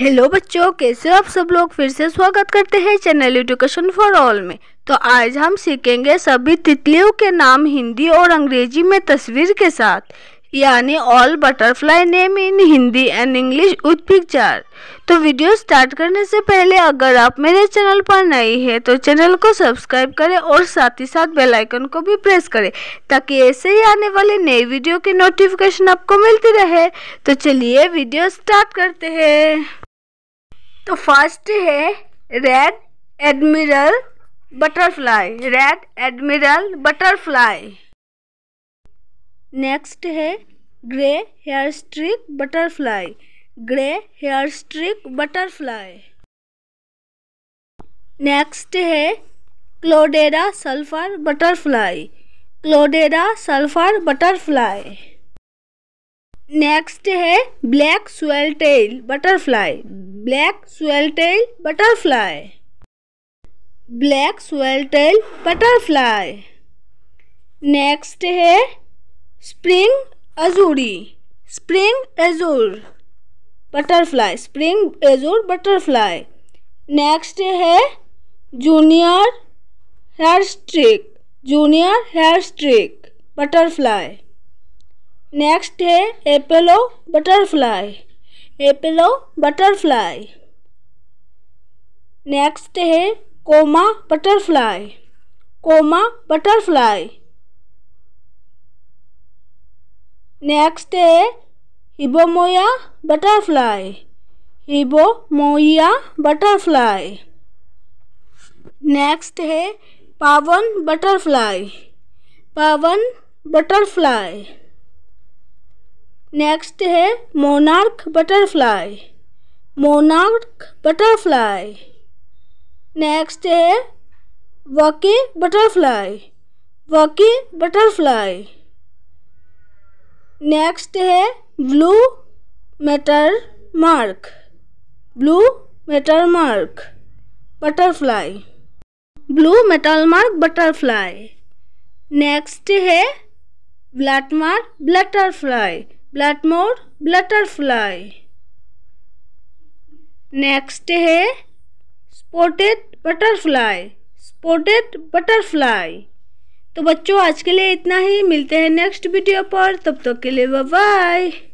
hello बच्चों कैसे आप सब लोग फिर से स्वागत करते हैं चैनल एजुकेशन फॉर ऑल में तो आज हम सीखेंगे सभी तितलियों के नाम हिंदी और अंग्रेजी में तस्वीर के साथ यानी all butterfly name in Hindi and English with picture तो वीडियो स्टार्ट करने से पहले अगर आप मेरे चैनल पर नए हैं तो चैनल को सब्सक्राइब करें और साथ ही साथ बेल आइकन को भी प्रेस करें ताकि ऐसे ही आने वाले नए वीडियो की नोटिफिकेशन आपको मिलती रहे तो चलिए वीडियो स्टार्ट करते हैं तो फर्स्ट है red admiral butterfly red admiral butterfly next है grey hairstreak butterfly grey hairstreak butterfly next है क्लोडेरा सल्फर बटरफ्लाई क्लोडेरा सल्फर बटरफ्लाई नेक्स्ट है black swallowtail butterfly black swelltail butterfly black swelltail butterfly next है spring azure spring azure butterfly spring azure butterfly next है junior hairstreak junior hairstreak butterfly next है Apollo butterfly पिलो butterfly next है comma butterfly coma butterfly next है Hebomoia butterfly Hebomoia butterfly next है पावन butterfly पावन butterfly next है monarch butterfly monarch butterfly next है वके बटरफ्लाई वके बटरफ्लाई नेक्स्ट है blue metalmark blue metalmark butterfly blue metalmark butterfly next है ब्लैट मार्क बटरफ्लाई मोर बटरफ्लाई नेक्स्ट है स्पोटेड बटरफ्लाई स्पोटेड बटरफ्लाई तो बच्चों आज के लिए इतना ही मिलते हैं नेक्स्ट वीडियो पर तब तक तो के लिए बाय